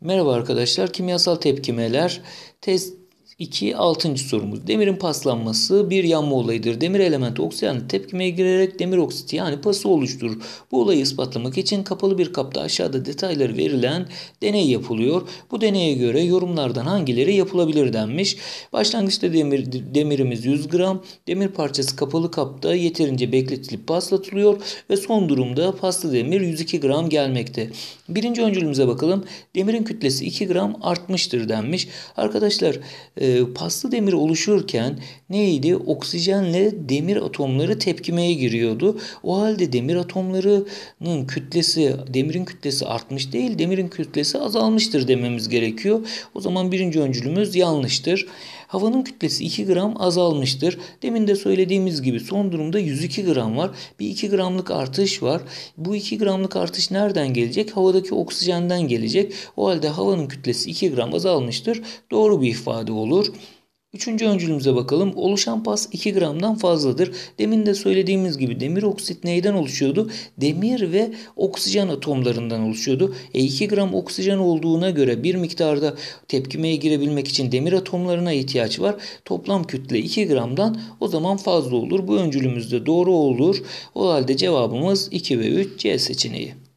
Merhaba arkadaşlar. Kimyasal tepkimeler test 2. 6. sorumuz. Demirin paslanması bir yanma olayıdır. Demir elementi oksijenle tepkimeye girerek demir oksiti yani pası oluşturur. Bu olayı ispatlamak için kapalı bir kapta aşağıda detayları verilen deney yapılıyor. Bu deneye göre yorumlardan hangileri yapılabilir denmiş. Başlangıçta demir, demirimiz 100 gram. Demir parçası kapalı kapta yeterince bekletilip paslatılıyor ve son durumda paslı demir 102 gram gelmekte. Birinci öncülümüze bakalım. Demirin kütlesi 2 gram artmıştır denmiş. Arkadaşlar e, e, paslı demir oluşurken neydi? Oksijenle demir atomları tepkimeye giriyordu. O halde demir atomlarının kütlesi, demirin kütlesi artmış değil, demirin kütlesi azalmıştır dememiz gerekiyor. O zaman birinci öncülümüz yanlıştır. Havanın kütlesi 2 gram azalmıştır. Demin de söylediğimiz gibi son durumda 102 gram var. Bir 2 gramlık artış var. Bu 2 gramlık artış nereden gelecek? Havadaki oksijenden gelecek. O halde havanın kütlesi 2 gram azalmıştır. Doğru bir ifade olur. Üçüncü öncülümüze bakalım. Oluşan pas 2 gramdan fazladır. Demin de söylediğimiz gibi demir oksit neyden oluşuyordu? Demir ve oksijen atomlarından oluşuyordu. E 2 gram oksijen olduğuna göre bir miktarda tepkimeye girebilmek için demir atomlarına ihtiyaç var. Toplam kütle 2 gramdan o zaman fazla olur. Bu öncülümüz de doğru olur. O halde cevabımız 2 ve 3 C seçeneği.